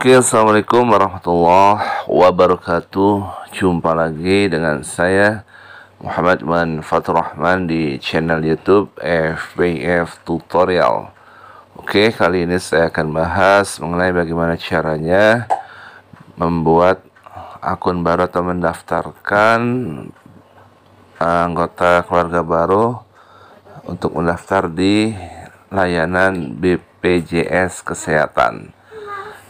Oke, assalamualaikum warahmatullahi wabarakatuh. Jumpa lagi dengan saya Muhammad Man Fatur di channel YouTube FBF Tutorial. Oke, kali ini saya akan bahas mengenai bagaimana caranya membuat akun baru atau mendaftarkan eh, anggota keluarga baru untuk mendaftar di layanan BPJS Kesehatan.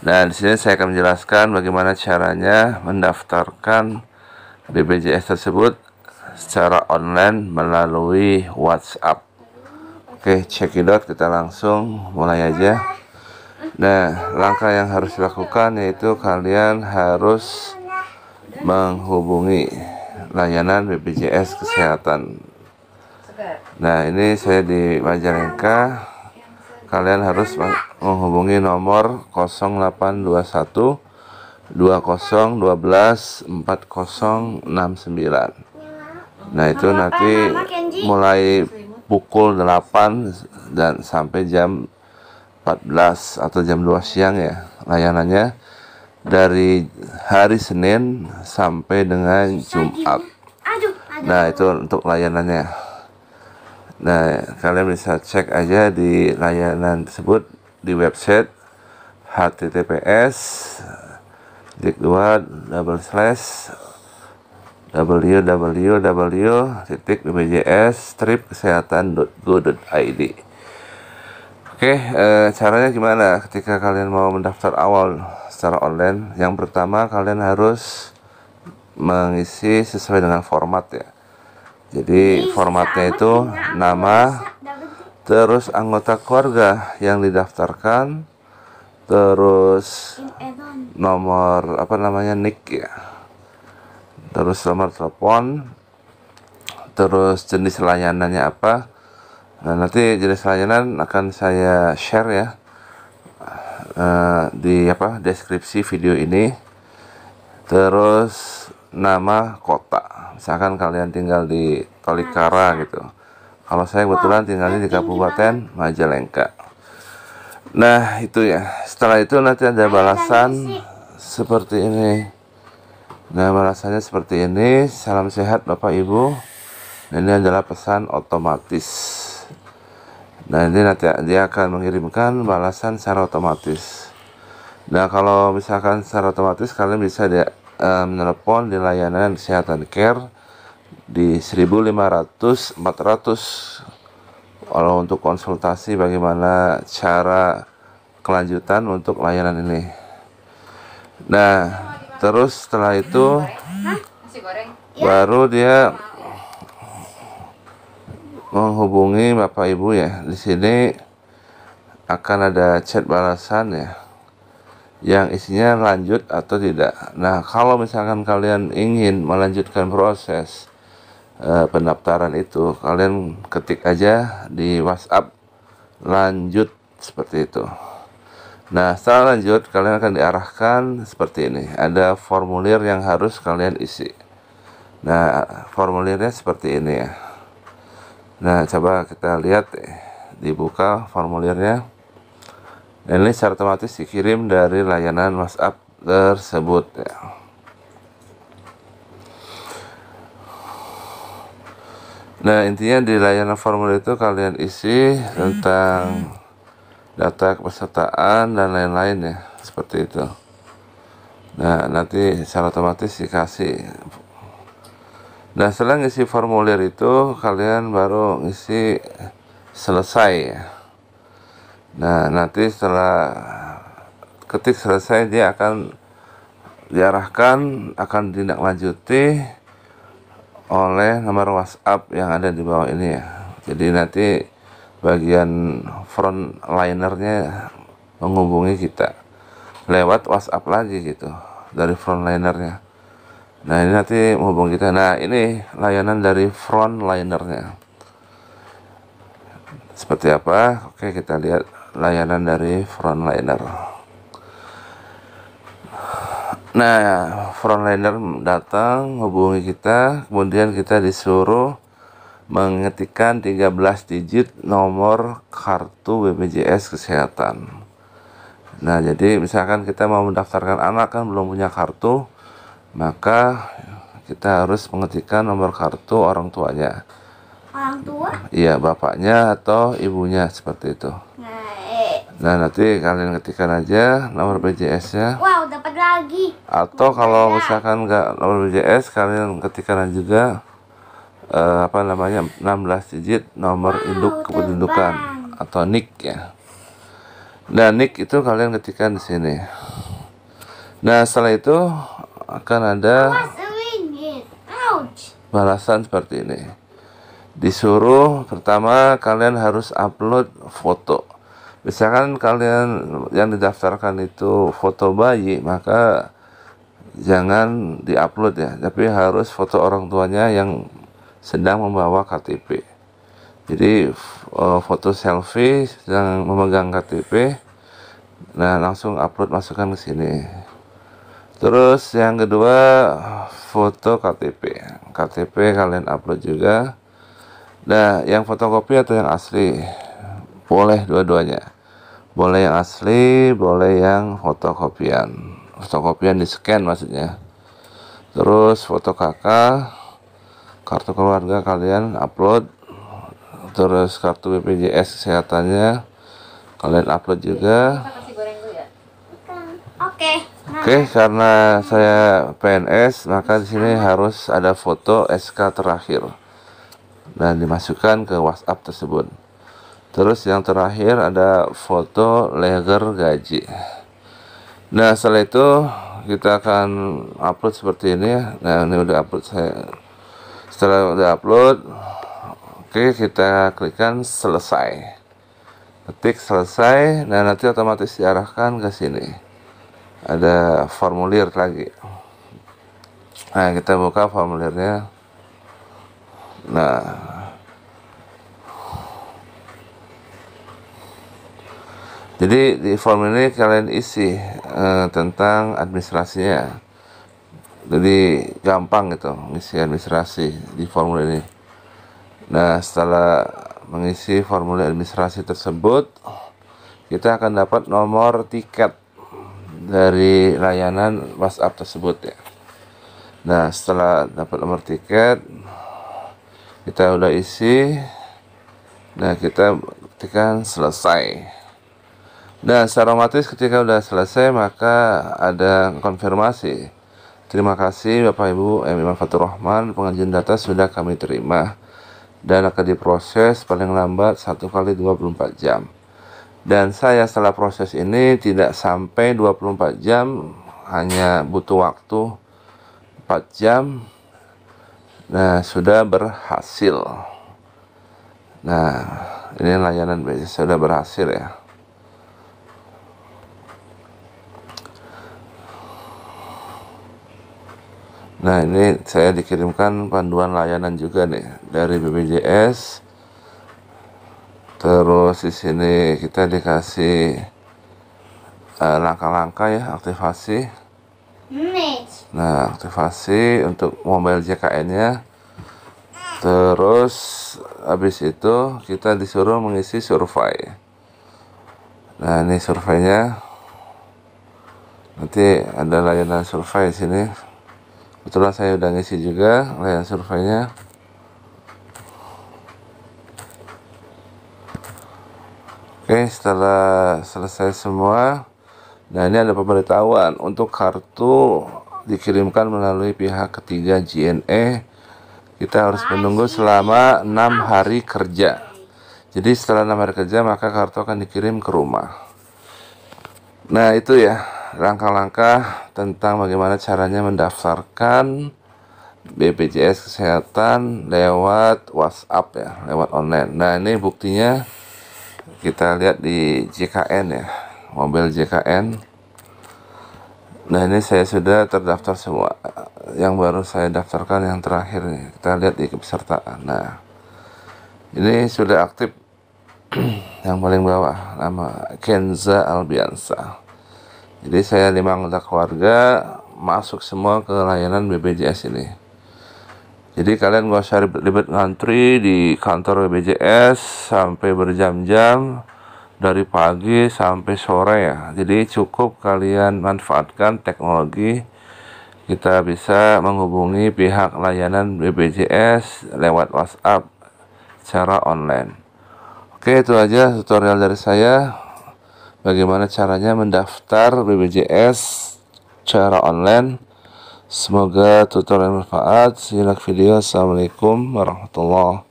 Nah, di sini saya akan menjelaskan bagaimana caranya mendaftarkan BPJS tersebut secara online melalui WhatsApp. Oke, cekidot kita langsung mulai aja. Nah, langkah yang harus dilakukan yaitu kalian harus menghubungi layanan BPJS kesehatan. Nah, ini saya di Majalengka kalian harus menghubungi nomor 0821 2012 4069 nah itu nanti mulai pukul 8 dan sampai jam 14 atau jam 2 siang ya layanannya dari hari Senin sampai dengan Jumat. Nah, itu untuk layanannya. Nah, kalian bisa cek aja di layanan tersebut di website https klik dua kesehatangoid Oke, eh, caranya gimana ketika kalian mau mendaftar awal secara online? Yang pertama, kalian harus mengisi sesuai dengan format ya jadi formatnya itu ya? nama, ya? terus anggota keluarga yang didaftarkan, terus nomor apa namanya nick ya, terus nomor telepon, terus jenis layanannya apa. Nah, nanti jenis layanan akan saya share ya eh, di apa deskripsi video ini. Terus nama kota misalkan kalian tinggal di Tolikara gitu kalau saya kebetulan tinggalnya di Kabupaten Majalengka nah itu ya setelah itu nanti ada balasan seperti ini nah balasannya seperti ini salam sehat Bapak Ibu nah, ini adalah pesan otomatis Nah ini nanti dia akan mengirimkan balasan secara otomatis. Nah kalau misalkan secara otomatis kalian bisa dia Eh, menelpon di layanan kesehatan care di 1500 400 kalau untuk konsultasi bagaimana cara kelanjutan untuk layanan ini. Nah, terus setelah itu ya. baru dia menghubungi Bapak Ibu ya. Di sini akan ada chat balasan ya yang isinya lanjut atau tidak. Nah, kalau misalkan kalian ingin melanjutkan proses uh, pendaftaran itu, kalian ketik aja di WhatsApp lanjut seperti itu. Nah, setelah lanjut, kalian akan diarahkan seperti ini. Ada formulir yang harus kalian isi. Nah, formulirnya seperti ini ya. Nah, coba kita lihat dibuka formulirnya ini secara otomatis dikirim dari layanan WhatsApp tersebut ya. Nah intinya di layanan formulir itu kalian isi tentang data kepesertaan dan lain-lain ya seperti itu. Nah nanti secara otomatis dikasih. Nah setelah isi formulir itu kalian baru isi selesai ya. Nah, nanti setelah ketik selesai dia akan diarahkan akan ditindaklanjuti oleh nomor WhatsApp yang ada di bawah ini ya. Jadi nanti bagian front linernya menghubungi kita lewat WhatsApp lagi gitu dari front linernya. Nah, ini nanti menghubungi kita. Nah, ini layanan dari front linernya. Seperti apa? Oke, kita lihat layanan dari frontliner. Nah, frontliner datang hubungi kita, kemudian kita disuruh mengetikkan 13 digit nomor kartu BPJS kesehatan. Nah, jadi misalkan kita mau mendaftarkan anak kan belum punya kartu, maka kita harus mengetikkan nomor kartu orang tuanya. Orang tua? Iya, bapaknya atau ibunya seperti itu. Nah. Nah nanti kalian ketikkan aja nomor BJS-nya. Wow dapat lagi. Atau kalau misalkan nggak nomor BJS kalian ketikkan juga uh, apa namanya 16 digit nomor wow, induk kependudukan atau nik ya. Nah nik itu kalian ketikkan di sini. Nah setelah itu akan ada balasan seperti ini. Disuruh pertama kalian harus upload foto misalkan kalian yang didaftarkan itu foto bayi maka jangan diupload ya tapi harus foto orang tuanya yang sedang membawa KTP jadi eh, foto selfie yang memegang KTP nah langsung upload masukkan ke sini terus yang kedua foto KTP KTP kalian upload juga nah yang fotokopi atau yang asli boleh dua-duanya boleh yang asli boleh yang fotokopian fotokopian di scan maksudnya terus foto kakak kartu keluarga kalian upload terus kartu BPJS kesehatannya kalian upload juga ya? Oke. Oke, karena saya PNS, maka di sini harus ada foto SK terakhir dan dimasukkan ke WhatsApp tersebut. Terus yang terakhir ada foto leher gaji. Nah setelah itu kita akan upload seperti ini ya. Nah ini udah upload saya. Setelah udah upload, oke okay, kita klikkan selesai. Ketik selesai nah nanti otomatis diarahkan ke sini. Ada formulir lagi. Nah kita buka formulirnya. Nah Jadi di form ini kalian isi uh, tentang administrasinya. Jadi gampang gitu mengisi administrasi di formulir ini. Nah, setelah mengisi formulir administrasi tersebut, kita akan dapat nomor tiket dari layanan WhatsApp tersebut ya. Nah, setelah dapat nomor tiket, kita udah isi. Nah, kita tekan selesai nah secara otomatis ketika sudah selesai maka ada konfirmasi. Terima kasih Bapak Ibu M. Imam Fatur Rahman, pengajuan data sudah kami terima dan akan diproses paling lambat 1 kali 24 jam. Dan saya setelah proses ini tidak sampai 24 jam, hanya butuh waktu 4 jam. Nah, sudah berhasil. Nah, ini layanan BC sudah berhasil ya. Nah ini saya dikirimkan panduan layanan juga nih dari BPJS. Terus di sini kita dikasih eh, langkah-langkah uh, ya aktivasi. Nah aktivasi untuk mobile JKN-nya. Terus habis itu kita disuruh mengisi survei. Nah ini surveinya. Nanti ada layanan survei di sini kebetulan saya udah ngisi juga layan surveinya Oke, setelah selesai semua, nah ini ada pemberitahuan untuk kartu dikirimkan melalui pihak ketiga JNE. Kita harus menunggu selama 6 hari kerja. Jadi setelah enam hari kerja maka kartu akan dikirim ke rumah. Nah itu ya langkah-langkah tentang bagaimana caranya mendaftarkan BPJS Kesehatan lewat WhatsApp ya, lewat online. Nah ini buktinya kita lihat di JKN ya, mobil JKN. Nah ini saya sudah terdaftar semua. Yang baru saya daftarkan yang terakhir nih. Kita lihat di kepesertaan. Nah ini sudah aktif yang paling bawah nama Kenza Albiansa jadi saya lima anggota keluarga masuk semua ke layanan BPJS ini jadi kalian gak usah ribet-ribet ngantri di kantor BPJS sampai berjam-jam dari pagi sampai sore ya. Jadi cukup kalian manfaatkan teknologi kita bisa menghubungi pihak layanan BPJS lewat WhatsApp secara online. Oke, itu aja tutorial dari saya bagaimana caranya mendaftar BPJS secara online. Semoga tutorial bermanfaat. Silahkan video. Assalamualaikum warahmatullahi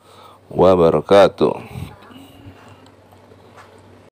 wabarakatuh.